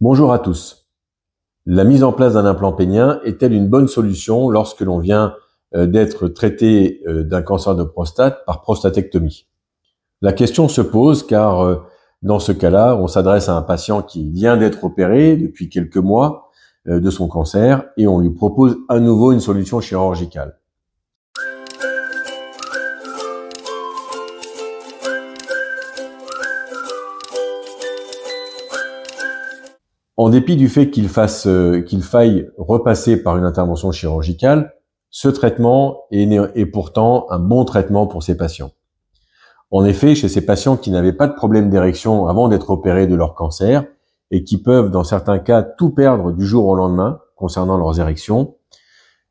Bonjour à tous. La mise en place d'un implant pénien est-elle une bonne solution lorsque l'on vient euh, d'être traité euh, d'un cancer de prostate par prostatectomie La question se pose car euh, dans ce cas-là, on s'adresse à un patient qui vient d'être opéré depuis quelques mois de son cancer et on lui propose à nouveau une solution chirurgicale. en dépit du fait qu'il euh, qu'il faille repasser par une intervention chirurgicale, ce traitement est, pourtant un bon traitement pour ces patients. En effet, chez ces patients qui n'avaient pas de problème d'érection avant d'être opérés de leur cancer et qui peuvent, dans certains cas, tout perdre du jour au lendemain concernant leurs érections,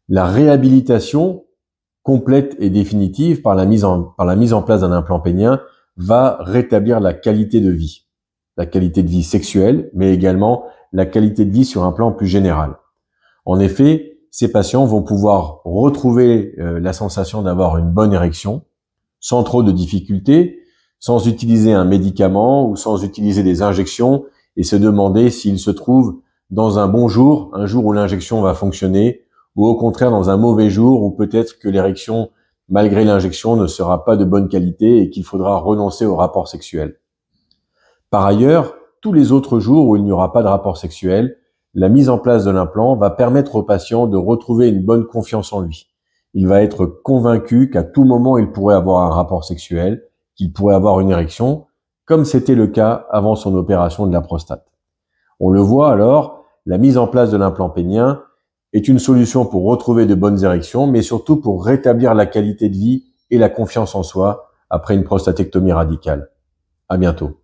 la réhabilitation complète et définitive par la mise en, par la mise en place d'un implant pénien va rétablir la qualité de vie la qualité de vie sexuelle, mais également la qualité de vie sur un plan plus général. En effet, ces patients vont pouvoir retrouver euh, la sensation d'avoir une bonne érection sans trop de difficultés, sans utiliser un médicament ou sans utiliser des injections et se demander s'ils se trouvent dans un bon jour, un jour où l'injection va fonctionner, ou au contraire dans un mauvais jour où peut-être que l'érection, malgré l'injection, ne sera pas de bonne qualité et qu'il faudra renoncer au rapport sexuel. Par ailleurs, tous les autres jours où il n'y aura pas de rapport sexuel, la mise en place de l'implant va permettre au patient de retrouver une bonne confiance en lui. Il va être convaincu qu'à tout moment il pourrait avoir un rapport sexuel, qu'il pourrait avoir une érection, comme c'était le cas avant son opération de la prostate. On le voit alors, la mise en place de l'implant pénien est une solution pour retrouver de bonnes érections, mais surtout pour rétablir la qualité de vie et la confiance en soi après une prostatectomie radicale. À bientôt.